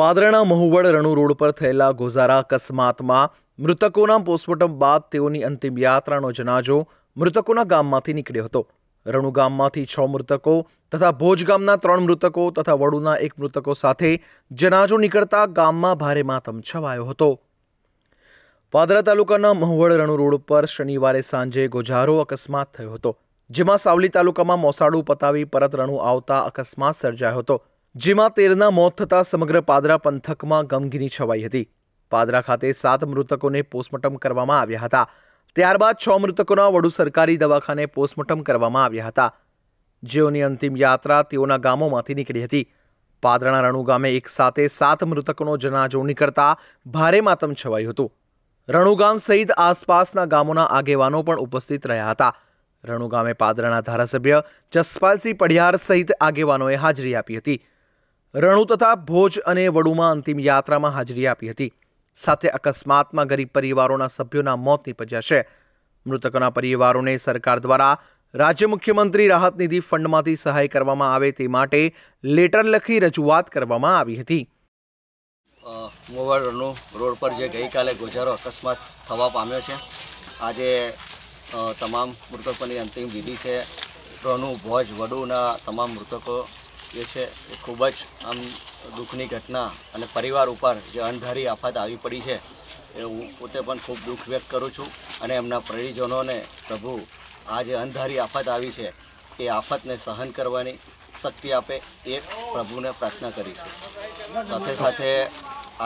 પાદરાના મહુવડ રણુ road પર થયેલા ગોઝારા અકસ્માતમાં મૃતકોના પોસ્ટમોર્ટમ બાદ તેઓની અંતિમ યાત્રાનો જનાજો મૃતકોના ગામમાંથી નીકળ્યો હતો રણુ ગામમાંથી છ મૃતકો તથા ભોજ ગામના ત્રણ મૃતકો તથા વડુના એક મૃતકો સાથે જનાજો નીકળતા ગામમાં ભારે માતમ છવાયો હતો પાદરા તાલુકાના મહુવડ રણુ રોડ પર શનિવારે સાંજે ગોઝારો અકસ્માત થયો હતો જેમાં સાવલી તાલુકામાં મોસાડું પતાવી પરત રણુ આવતા અકસ્માત સર્જાયો હતો જેમાં તેરના મોત થતાં સમગ્ર પાદરા પંથકમાં ગમગીની છવાઈ હતી પાદરા ખાતે સાત મૃતકોને પોસ્ટમોર્ટમ કરવામાં આવ્યા હતા ત્યારબાદ છ મૃતકોના વડુ સરકારી દવાખાને પોસ્ટમોર્ટમ કરવામાં આવ્યા હતા જેઓની અંતિમ યાત્રા તેઓના ગામોમાંથી નીકળી હતી પાદરાના રણુ ગામે એક સાથે સાત મૃતકોનો જનાજો નીકળતા ભારે માતમ છવાયું હતું રણુગામ સહિત આસપાસના ગામોના આગેવાનો પણ ઉપસ્થિત રહ્યા હતા રણુગામે પાદરાના ધારાસભ્ય જસપાલસિંહ પડિયાર સહિત આગેવાનોએ હાજરી આપી હતી રણુ તથા ભોજ અને વડુમાં અંતિમ યાત્રામાં હાજરી આપી હતી સાથે અકસ્માતમાં ગરીબ પરિવારોના સભ્યોના મોત નીપજ્યા છે મૃતકોના પરિવારોને સરકાર દ્વારા રાજ્ય મુખ્યમંત્રી રાહત નિધિ ફંડમાંથી સહાય કરવામાં આવે તે માટે લેટર લખી રજૂઆત કરવામાં આવી હતી મોવાડનો રોડ પર જે ગઈકાલે ગોજારો અકસ્માત થવા પામ્યો છે આજે તમામ મૃતકોની અંતિમ વિધિ છે રોનું ભોજ વડુના તમામ મૃતકો જે છે એ ખૂબ જ આમ દુઃખની ઘટના અને પરિવાર ઉપર જે અણધારી આફત આવી પડી છે એ હું પોતે પણ ખૂબ દુઃખ વ્યક્ત કરું છું અને એમના પરિજનોને પ્રભુ આ જે અણધારી આફત આવી છે એ આફતને સહન કરવાની શક્તિ આપે એ પ્રભુને પ્રાર્થના કરીશું સાથે સાથે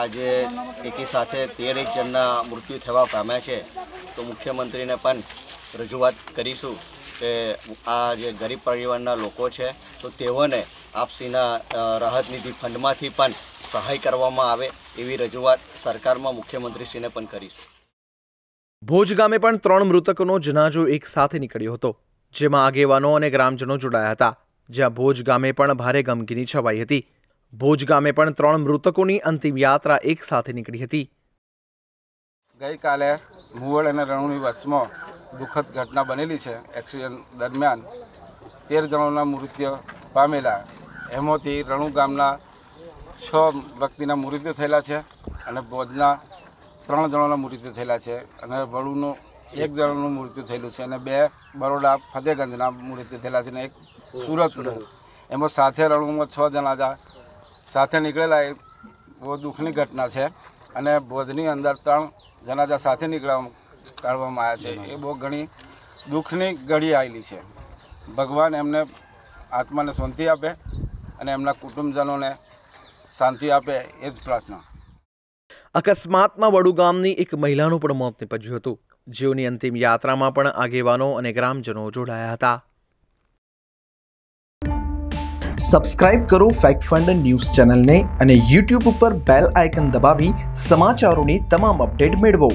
આજે એકી સાથે તેર એક જણના મૃત્યુ થવા પામ્યા છે તો મુખ્યમંત્રીને પણ રજૂઆત કરીશું કે આ જે ગરીબ પરિવારના લોકો છે તો તેઓને આપસીના રાહત નિધિ ફંડમાંથી પણ સહાય કરવામાં આવે એવી રજૂઆત સરકારમાં મુખ્યમંત્રીશ્રીને પણ કરીશું ભોજ ગામે પણ ત્રણ મૃતકોનો જનાજો એક સાથે નીકળ્યો હતો જેમાં આગેવાનો અને ગ્રામજનો જોડાયા હતા જ્યાં ભોજ ગામે પણ ભારે ગમગીની છવાઈ હતી ભોજ ગામે પણ ત્રણ મૃતકોની અંતિમ યાત્રા એક સાથે નીકળી હતી ગઈકાલે મુવળ અને રણુની વસમાં દુઃખદ ઘટના બનેલી છે એક્સિડન્ટ દરમિયાન તેર જણોના મૃત્યુ પામેલા એમાંથી રણુ ગામના છ વ્યક્તિના મૃત્યુ થયેલા છે અને બોધના ત્રણ જણોના મૃત્યુ થયેલા છે અને વડુનું એક જણાનું મૃત્યુ થયેલું છે અને બે બરોડા ફતેગંજના મૃત્યુ થયેલા છે અને એક સુરતનું એમાં સાથે રણુમાં છ જણાજા સાથે નીકળેલા એ બહુ દુઃખની ઘટના છે અને ભોજની અંદર ત્રણ જણાજા સાથે નીકળ્યા કરવામાં આવ્યા છે એ બહુ ઘણી દુઃખની ઘડી આવેલી છે ભગવાન એમને આત્માને શાંતિ આપે અને એમના કુટુંબજનોને શાંતિ આપે એ જ પ્રાર્થના અકસ્માતમાં વડુ ગામની એક મહિલાનું પણ મોત નિપજ્યું હતું જેઓની અંતિમ યાત્રામાં પણ આગેવાનો અને ગ્રામજનો જોડાયા હતા સબસ્ક્રાઇબ કરો ફેક્ટ ફંડ ન્યૂઝ ચેનલને અને યુટ્યુબ ઉપર બેલ આઇકન દબાવી સમાચારોની તમામ અપડેટ મેળવો